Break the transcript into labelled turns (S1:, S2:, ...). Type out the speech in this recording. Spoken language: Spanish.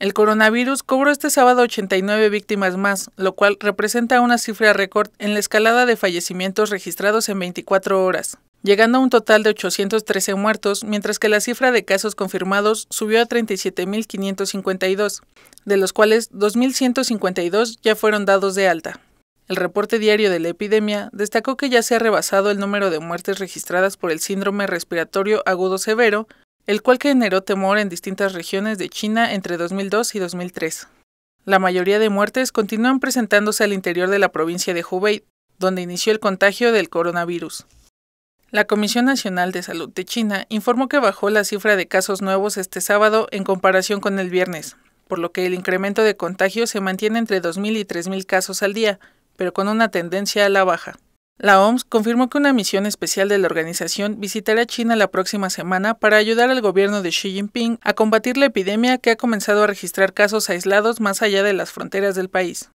S1: El coronavirus cobró este sábado 89 víctimas más, lo cual representa una cifra récord en la escalada de fallecimientos registrados en 24 horas, llegando a un total de 813 muertos, mientras que la cifra de casos confirmados subió a 37.552, de los cuales 2.152 ya fueron dados de alta. El reporte diario de la epidemia destacó que ya se ha rebasado el número de muertes registradas por el síndrome respiratorio agudo severo, el cual generó temor en distintas regiones de China entre 2002 y 2003. La mayoría de muertes continúan presentándose al interior de la provincia de Hubei, donde inició el contagio del coronavirus. La Comisión Nacional de Salud de China informó que bajó la cifra de casos nuevos este sábado en comparación con el viernes, por lo que el incremento de contagios se mantiene entre 2.000 y 3.000 casos al día, pero con una tendencia a la baja. La OMS confirmó que una misión especial de la organización visitará China la próxima semana para ayudar al gobierno de Xi Jinping a combatir la epidemia que ha comenzado a registrar casos aislados más allá de las fronteras del país.